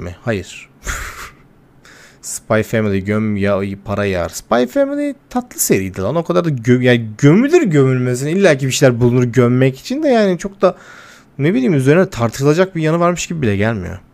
mi? Hayır. Spy Family göm ya para yar. Spy Family tatlı seriydi lan. O kadar da göm yani gömülür gömülmesine illa ki bir şeyler bulunur gömmek için de yani çok da ne bileyim üzerine tartışılacak bir yanı varmış gibi bile gelmiyor.